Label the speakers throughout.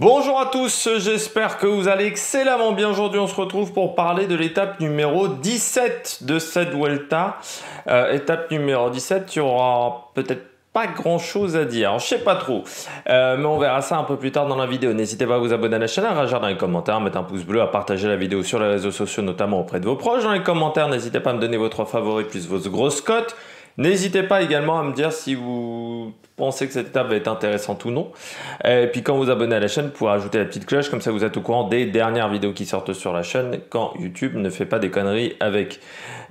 Speaker 1: Bonjour à tous, j'espère que vous allez excellemment bien. Aujourd'hui, on se retrouve pour parler de l'étape numéro 17 de cette Vuelta. Euh, étape numéro 17, il y aura peut-être pas grand chose à dire, je sais pas trop, euh, mais on verra ça un peu plus tard dans la vidéo. N'hésitez pas à vous abonner à la chaîne, à réagir dans les commentaires, à mettre un pouce bleu, à partager la vidéo sur les réseaux sociaux, notamment auprès de vos proches. Dans les commentaires, n'hésitez pas à me donner vos trois favoris plus vos grosses cotes. N'hésitez pas également à me dire si vous pensez que cette étape va être intéressante ou non. Et puis quand vous abonnez à la chaîne, pour ajouter la petite cloche, comme ça vous êtes au courant des dernières vidéos qui sortent sur la chaîne quand YouTube ne fait pas des conneries avec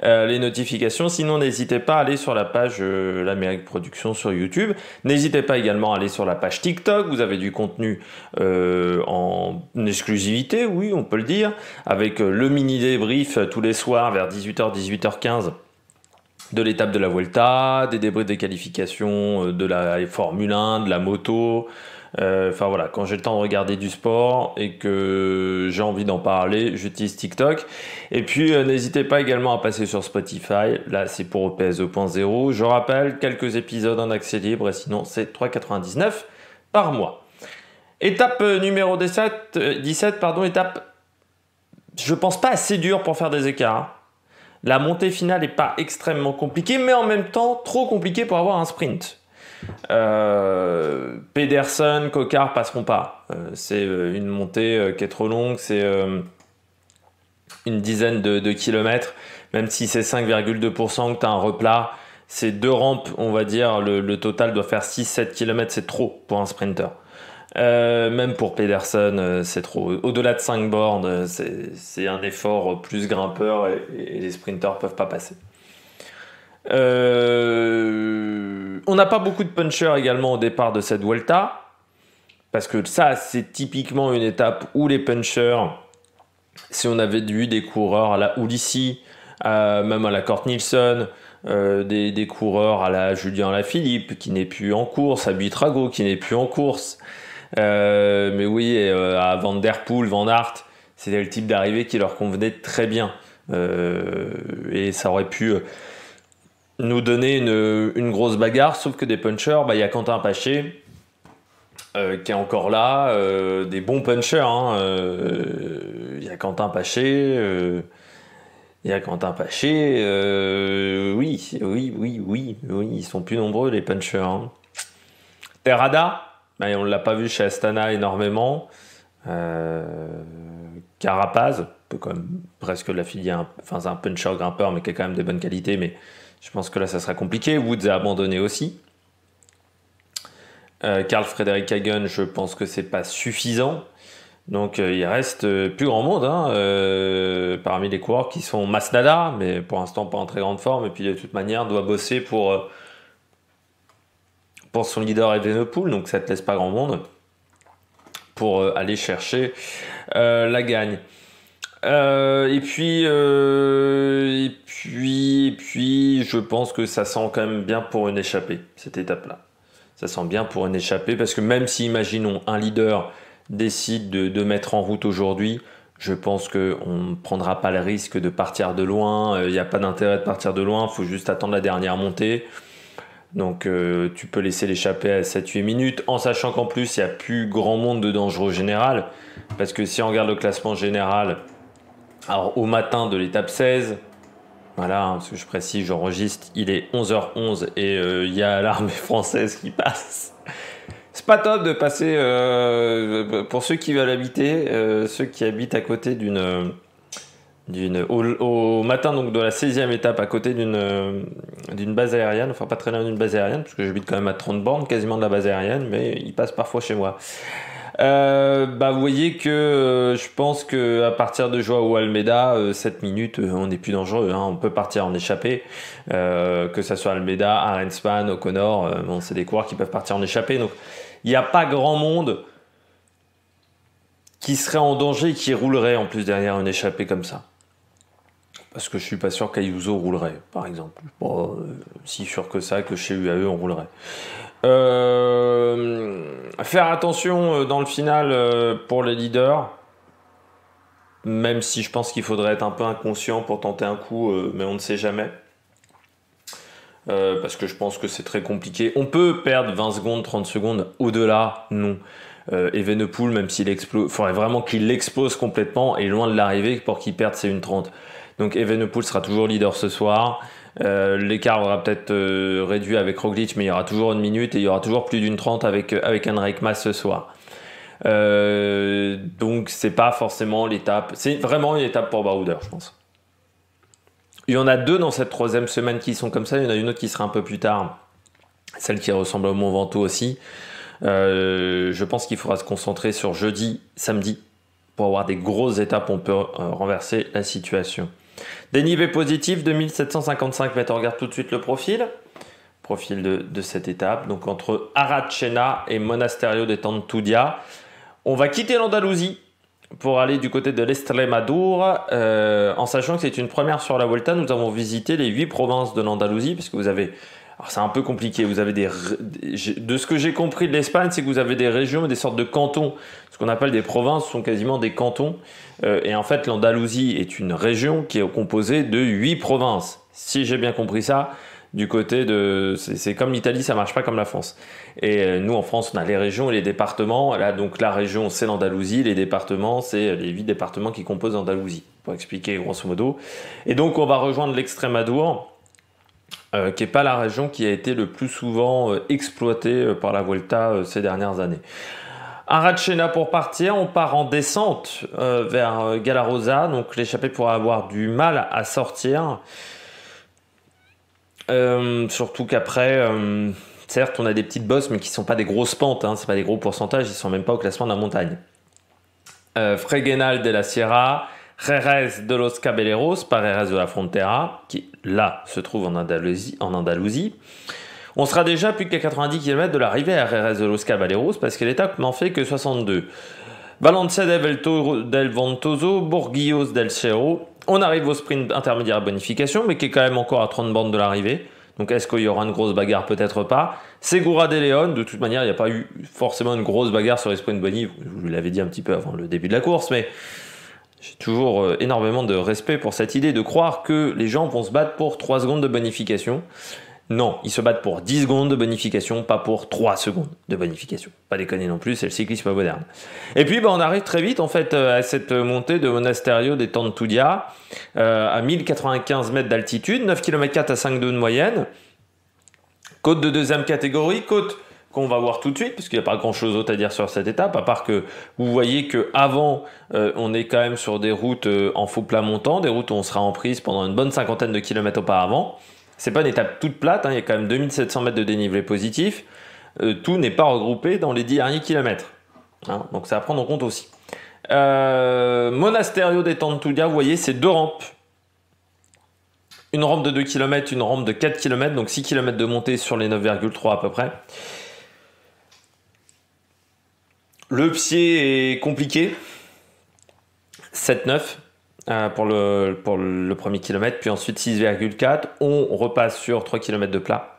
Speaker 1: euh, les notifications. Sinon, n'hésitez pas à aller sur la page euh, l'Amérique Production sur YouTube. N'hésitez pas également à aller sur la page TikTok, vous avez du contenu euh, en exclusivité, oui, on peut le dire, avec le mini débrief tous les soirs vers 18h, 18h15 de l'étape de la Vuelta, des débris des qualifications euh, de la Formule 1, de la moto. Euh, enfin voilà, quand j'ai le temps de regarder du sport et que j'ai envie d'en parler, j'utilise TikTok. Et puis euh, n'hésitez pas également à passer sur Spotify. Là, c'est pour OPS 2.0. Je rappelle, quelques épisodes en accès libre et sinon, c'est 3,99 par mois. Étape numéro 17, 17 pardon, étape, je pense pas assez dure pour faire des écarts. Hein. La montée finale n'est pas extrêmement compliquée, mais en même temps trop compliquée pour avoir un sprint. Euh, Pedersen, Cocard passeront pas. Euh, c'est euh, une montée euh, qui est trop longue, c'est une dizaine de, kilomètres. Même si c'est 5,2% que tu as un replat, c'est deux rampes, on va dire, le, le total doit faire 6-7 km, c'est trop pour un sprinter. Euh, même pour Pedersen, euh, c'est trop. Au-delà de 5 bornes, euh, c'est un effort plus grimpeur et, les sprinters peuvent pas passer. on n'a pas beaucoup de punchers également au départ de cette Vuelta. Parce que ça, c'est typiquement une étape où les punchers, si on avait eu des coureurs à la Ulissi, même à la Cort Nielsen, des, coureurs à la Julien Lafilippe qui n'est plus en course, à Bitrago qui n'est plus en course, euh, mais oui, euh, à Van Der Poel, Van Aert, c'était le type d'arrivée qui leur convenait très bien. Euh, et ça aurait pu nous donner une, grosse bagarre, sauf que des punchers, bah, il y a Quentin Paché qui est encore là, des bons punchers. Hein, il y a Quentin Paché. il y a Quentin Paché, oui, oui, oui, oui, oui, ils sont plus nombreux les punchers. Hein. Terrada, on ne l'a pas vu chez Astana énormément. Euh, Carapaz peut quand même presque la enfin c'est un puncher grimpeur, mais qui a quand même des bonnes qualités, mais je pense que là ça sera compliqué. Woods a abandonné aussi. Euh, Carl Frederick Hagen, je pense que c'est pas suffisant. Donc euh, il reste plus grand monde hein, parmi les coureurs qui sont Masnada, mais pour l'instant pas en très grande forme, et puis de toute manière doit bosser pour pour son leader pool, donc ça te laisse pas grand monde pour euh, aller chercher euh, la gagne. Euh, et puis, et puis, puis, je pense que ça sent quand même bien pour une échappée cette étape-là. Ça sent bien pour une échappée parce que même si, imaginons, un leader décide de, mettre en route aujourd'hui, je pense qu'on ne prendra pas le risque de partir de loin. Il n'y a pas d'intérêt de partir de loin. Il faut juste attendre la dernière montée. Donc euh, tu peux laisser l'échapper à 7-8 minutes, en sachant qu'en plus, il n'y a plus grand monde de dangereux général. Parce que si on regarde le classement général, alors au matin de l'étape 16, voilà, hein, que je précise, j'enregistre, il est 11h11 et euh, il y a l'armée française qui passe. C'est pas top de passer, euh, pour ceux qui veulent habiter, ceux qui habitent à côté d'une au, matin donc de la 16e étape à côté d'une euh, d'une base aérienne, enfin pas très loin d'une base aérienne, parce que j'habite quand même à 30 bornes quasiment de la base aérienne, mais il passe parfois chez moi. Euh, bah vous voyez que euh, je pense que à partir de Joao Almeida, 7 minutes, on n'est plus dangereux, hein, on peut partir en échappée. que ça soit Almeida, Arenspan, O'Connor, bon, c'est des coureurs qui peuvent partir en échappée. Donc il n'y a pas grand monde qui serait en danger et qui roulerait en plus derrière une échappée comme ça. Parce que je suis pas sûr qu'Ayuso roulerait, par exemple. Pas euh, si sûr que ça, que chez UAE, on roulerait. Euh, faire attention euh, dans le final pour les leaders. Même si je pense qu'il faudrait être un peu inconscient pour tenter un coup, mais on ne sait jamais. parce que je pense que c'est très compliqué. On peut perdre 20 secondes, 30 secondes, au-delà, non. Et Evenepoel, même s'il explose, faudrait vraiment qu'il l'explose complètement et loin de l'arrivée pour qu'il perde ses 1,30. Donc Evenepoel sera toujours leader ce soir. Euh, l'écart aura peut-être euh, réduit avec Roglic, mais il y aura toujours une minute et il y aura toujours plus d'une trente avec, euh, avec Henrik ce soir. donc c'est pas forcément l'étape. C'est vraiment une étape pour Barouder, je pense. Il y en a deux dans cette troisième semaine qui sont comme ça. Il y en a une autre qui sera un peu plus tard. Celle qui ressemble au Mont Ventoux aussi. je pense qu'il faudra se concentrer sur jeudi, samedi, pour avoir des grosses étapes, on peut renverser la situation. Dénivé positif 1755 mètres. On regarde tout de suite le profil. Profil de, cette étape. Donc entre Arachena et Monasterio de Tantudia, On va quitter l'Andalousie pour aller du côté de l'Estremadour, euh, en sachant que c'est une première sur la Vuelta. Nous avons visité les huit provinces de l'Andalousie, puisque vous avez. Alors c'est un peu compliqué. Vous avez des. De ce que j'ai compris de l'Espagne, c'est que vous avez des régions, des sortes de cantons ce qu'on appelle des provinces sont quasiment des cantons. Euh, et en fait, l'Andalousie est une région qui est composée de huit provinces. Si j'ai bien compris ça, du côté de. C'est comme l'Italie, ça marche pas comme la France. Et euh, nous, en France, on a les régions et les départements. Là, donc, la région, c'est l'Andalousie. Les départements, c'est euh, les huit départements qui composent l'Andalousie, pour expliquer grosso modo. Et donc, on va rejoindre l'extrême qui n'est pas la région qui a été le plus souvent exploitée par la Vuelta ces dernières années. Arachena pour partir, on part en descente euh, vers euh, Galarosa, donc l'échappée pourra avoir du mal à sortir. Euh, surtout qu'après, certes, on a des petites bosses, mais qui ne sont pas des grosses pentes, hein, c'est pas des gros pourcentages, ils sont même pas au classement de la montagne. Freguenal de la Sierra, Jerez de los Cabelleros, par de la Frontera, qui là se trouve en En Andalousie. On sera déjà plus qu'à 90 km de l'arrivée à RRS de Los Caballeros parce que l'étape n'en fait que 62. Valencia del Ventoso, Borghillos del Cerro. On arrive au sprint intermédiaire bonification, mais qui est quand même encore à 30 bandes de l'arrivée. Donc est-ce qu'il y aura une grosse bagarre Peut-être pas. Segura de León. de toute manière, il n'y a pas eu forcément une grosse bagarre sur les sprints Bonnie. Je vous l'avais dit un petit peu avant le début de la course, mais j'ai toujours euh, énormément de respect pour cette idée de croire que les gens vont se battre pour 3 secondes de bonification. Non, ils se battent pour 10 secondes de bonification, pas pour 3 secondes de bonification. Pas déconner non plus, c'est le cyclisme moderne. Et puis bah, on arrive très vite en fait euh, à cette montée de Monasterio des temps de Tudia, euh, à 1095 mètres d'altitude, 9 km 4 à 5,2 de moyenne. Côte de deuxième catégorie, côte qu'on va voir tout de suite, parce qu'il n'y a pas grand-chose d'autre à dire sur cette étape, à part que vous voyez qu'avant, euh, on est quand même sur des routes en faux plat montant, des routes où on sera en prise pendant une bonne cinquantaine de kilomètres auparavant. C'est pas une étape toute plate, hein. il y a quand même 2700 mètres de dénivelé positif. Euh, tout n'est pas regroupé dans les 10 derniers kilomètres. Hein. donc ça à prendre en compte aussi. Euh, Monasterio des Tantuga, vous voyez, c'est deux rampes. Une rampe de 2 km, une rampe de 4 km, donc 6 km de montée sur les 9,3 à peu près. Le pied est compliqué. 7-9. Euh, pour, le, pour le premier kilomètre, puis ensuite 6,4. On repasse sur 3 km de plat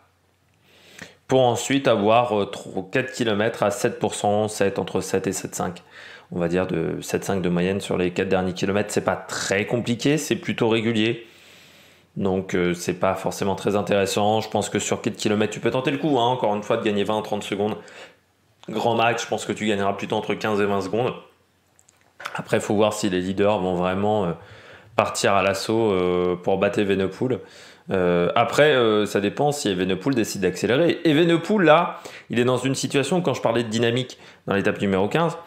Speaker 1: pour ensuite avoir 4 euh, km à 7%, 7, entre 7 et 7,5. On va dire de 7,5 de moyenne sur les 4 derniers kilomètres. C'est pas très compliqué, c'est plutôt régulier. Donc ce euh, c'est pas forcément très intéressant. Je pense que sur 4 km, tu peux tenter le coup, hein, encore une fois, de gagner 20-30 secondes. Grand max, je pense que tu gagneras plutôt entre 15 et 20 secondes. Après, il faut voir si les leaders vont vraiment euh, partir à l'assaut euh, pour battre Evenepoel. Euh, après, ça dépend si Evenepoel décide d'accélérer. Evenepoel, là, il est dans une situation, quand je parlais de dynamique dans l'étape numéro 15,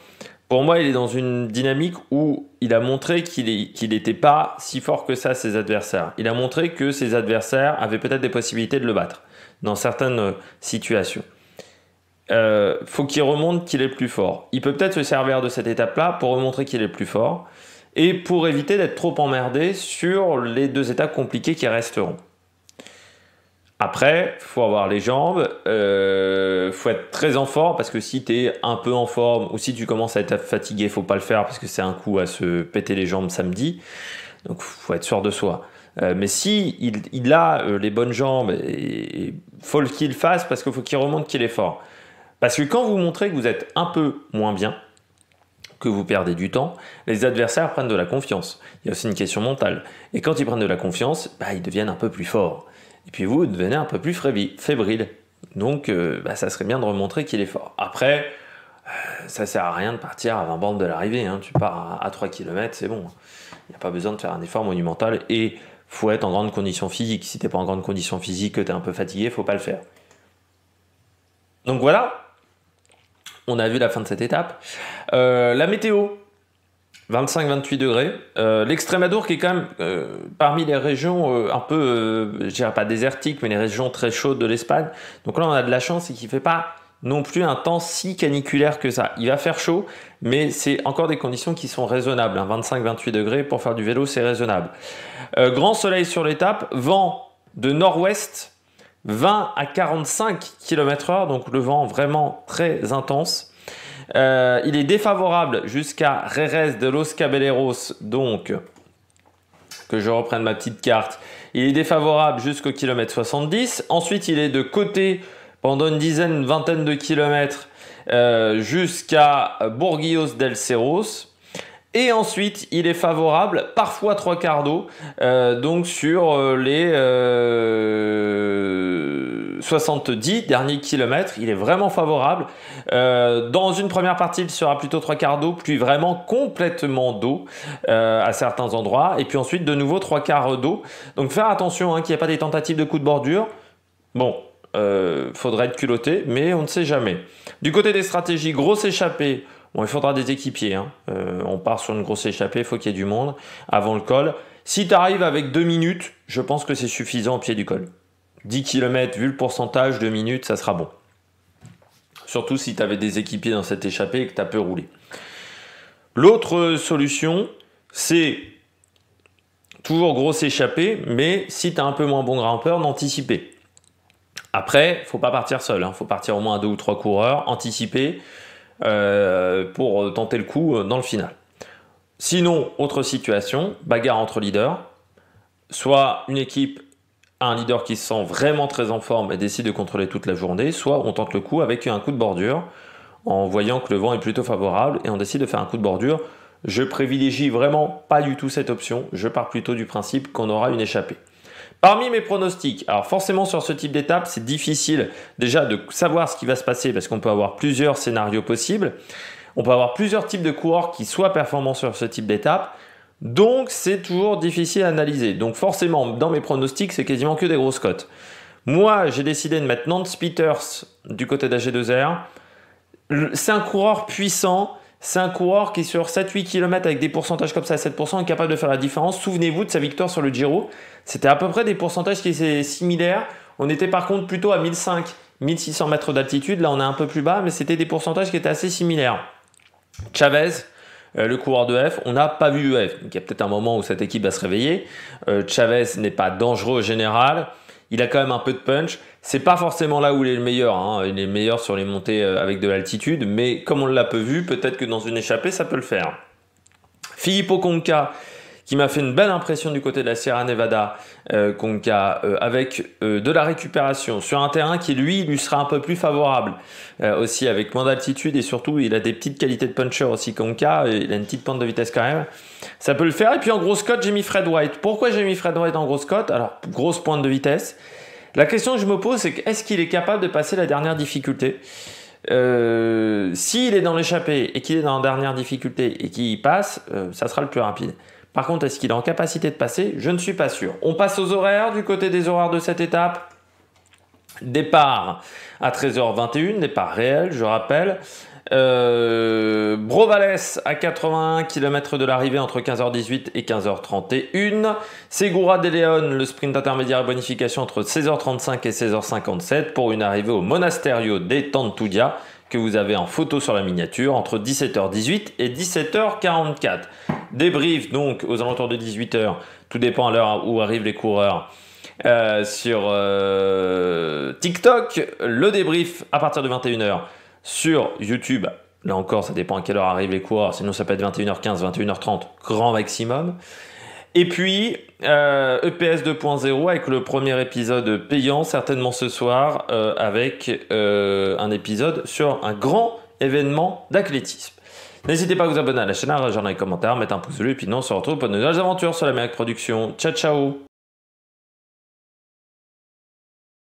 Speaker 1: pour moi, il est dans une dynamique où il a montré qu'il n'était pas si fort que ça, ses adversaires. Il a montré que ses adversaires avaient peut-être des possibilités de le battre dans certaines situations euh, faut qu'il remonte qu'il est plus fort. Il peut peut-être se servir de cette étape-là pour remontrer qu'il est plus fort et pour éviter d'être trop emmerdé sur les deux étapes compliquées qui resteront. Après, faut avoir les jambes, euh, faut être très en forme parce que si tu es un peu en forme ou si tu commences à être fatigué, il faut pas le faire parce que c'est un coup à se péter les jambes samedi. Donc faut être sûr de soi. Euh, mais si il, a euh, les bonnes jambes, il faut qu'il le fasse parce qu'il faut qu'il remonte qu'il est fort. Parce que quand vous montrez que vous êtes un peu moins bien, que vous perdez du temps, les adversaires prennent de la confiance. Il y a aussi une question mentale. Et quand ils prennent de la confiance, bah, ils deviennent un peu plus forts. Et puis vous, vous devenez un peu plus fébrile. Donc euh, bah, ça serait bien de remontrer qu'il est fort. Après, ça euh, ça sert à rien de partir à 20 bandes de l'arrivée. Hein. Tu pars à, 3 km, c'est bon. Il n'y a pas besoin de faire un effort monumental. Et faut être en grande condition physique. Si t'es pas en grande condition physique, que tu es un peu fatigué, il faut pas le faire. Donc voilà, on a vu la fin de cette étape. Euh, la météo, 25-28 degrés. Euh, L'Extrémadour qui est quand même euh, parmi les régions euh, un peu, je dirais pas désertiques, mais les régions très chaudes de l'Espagne. Donc là, on a de la chance et qu'il ne fait pas non plus un temps si caniculaire que ça. Il va faire chaud, mais c'est encore des conditions qui sont raisonnables. 25-28 hein. degrés pour faire du vélo, c'est raisonnable. grand soleil sur l'étape, vent de nord-ouest 20 à 45 km/h, donc le vent vraiment très intense. Euh, il est défavorable jusqu'à Reres de Los Cabeleros, donc que je reprenne ma petite carte. Il est défavorable jusqu'au kilomètre 70. Ensuite, il est de côté pendant une dizaine, vingtaine de kilomètres euh, jusqu'à Burguillos del Cerros. Et ensuite, il est favorable, parfois trois quarts d'eau, euh, donc sur euh, les 70 euh, derniers kilomètres, il est vraiment favorable. dans une première partie, il sera plutôt trois quarts d'eau, puis vraiment complètement d'eau à certains endroits, et puis ensuite de nouveau trois quarts d'eau. Donc faire attention hein, qu'il n'y ait pas des tentatives de coup de bordure. Bon, faudrait être culotté, mais on ne sait jamais. Du côté des stratégies, grosse échappée Bon, il faudra des équipiers. Hein. Euh, on part sur une grosse échappée, il faut qu'il y ait du monde avant le col. Si tu arrives avec deux minutes, je pense que c'est suffisant au pied du col. 10 km, vu le pourcentage, de minutes, ça sera bon. Surtout si tu avais des équipiers dans cette échappée et que tu as peu roulé. L'autre solution, c'est toujours grosse échappée, mais si tu as un peu moins bon grimpeur, d'anticiper. Après, faut pas partir seul, il hein. faut partir au moins à deux ou trois coureurs, anticiper. Euh, pour tenter le coup euh, dans le final. Sinon, autre situation, bagarre entre leaders. Soit une équipe a un leader qui se sent vraiment très en forme et décide de contrôler toute la journée, soit on tente le coup avec un coup de bordure en voyant que le vent est plutôt favorable et on décide de faire un coup de bordure. Je privilégie vraiment pas du tout cette option, je pars plutôt du principe qu'on aura une échappée. Parmi mes pronostics, alors forcément sur ce type d'étape, c'est difficile déjà de savoir ce qui va se passer parce qu'on peut avoir plusieurs scénarios possibles. On peut avoir plusieurs types de coureurs qui soient performants sur ce type d'étape. Donc c'est toujours difficile à analyser. Donc forcément, dans mes pronostics, c'est quasiment que des grosses cotes. Moi, j'ai décidé de mettre nantes Peters du côté d'AG2R. C'est un coureur puissant c'est un coureur qui, sur 7-8 km avec des pourcentages comme ça à 7%, est capable de faire la différence. Souvenez-vous de sa victoire sur le Giro. C'était à peu près des pourcentages qui étaient similaires. On était par contre plutôt à 1500 1600 mètres d'altitude. Là, on est un peu plus bas, mais c'était des pourcentages qui étaient assez similaires. Chavez, euh, le coureur de F, on n'a pas vu EF. Donc, il y a peut-être un moment où cette équipe va se réveiller. Euh, Chavez n'est pas dangereux au général il a quand même un peu de punch. C'est pas forcément là où il est le meilleur. Hein. Il est meilleur sur les montées euh, avec de l'altitude, mais comme on l'a peu vu, peut-être que dans une échappée, ça peut le faire. Philippe Conca, qui m'a fait une belle impression du côté de la Sierra Nevada euh, Conca, euh, avec euh, de la récupération sur un terrain qui lui lui sera un peu plus favorable euh, aussi avec moins d'altitude et surtout il a des petites qualités de puncher aussi Conca, il a une petite pente de vitesse quand même. Ça peut le faire et puis en gros Scott j'ai mis Fred White. Pourquoi j'ai mis Fred White en gros Scott Alors grosse pointe de vitesse. La question que je me pose c'est est-ce qu'il est capable de passer la dernière difficulté S'il est dans l'échappée et qu'il est dans la dernière difficulté et qu'il y passe, ça sera le plus rapide. Par contre, est-ce qu'il est en capacité de passer Je ne suis pas sûr. On passe aux horaires du côté des horaires de cette étape. Départ à 13h21, départ réel, je rappelle. Euh, Brovales à 81 km de l'arrivée entre 15h18 et 15h31. Segura de Leon, le sprint intermédiaire et bonification entre 16h35 et 16h57 pour une arrivée au Monasterio des Tantudia que vous avez en photo sur la miniature entre 17h18 et 17h44. Débrief donc aux alentours de 18h, tout dépend à l'heure où arrivent les coureurs. Euh, sur euh, TikTok, le débrief à partir de 21h sur YouTube. Là encore, ça dépend à quelle heure arrivent les coureurs, sinon ça peut être 21h15, 21h30, grand maximum. Et puis, euh, EPS 2.0 avec le premier épisode payant, certainement ce soir, euh, avec euh, un épisode sur un grand événement d'athlétisme. N'hésitez pas à vous abonner à la chaîne, à rejoindre les commentaires, mettre un pouce bleu, et puis nous on se retrouve pour de nouvelles aventures sur la Production. Ciao ciao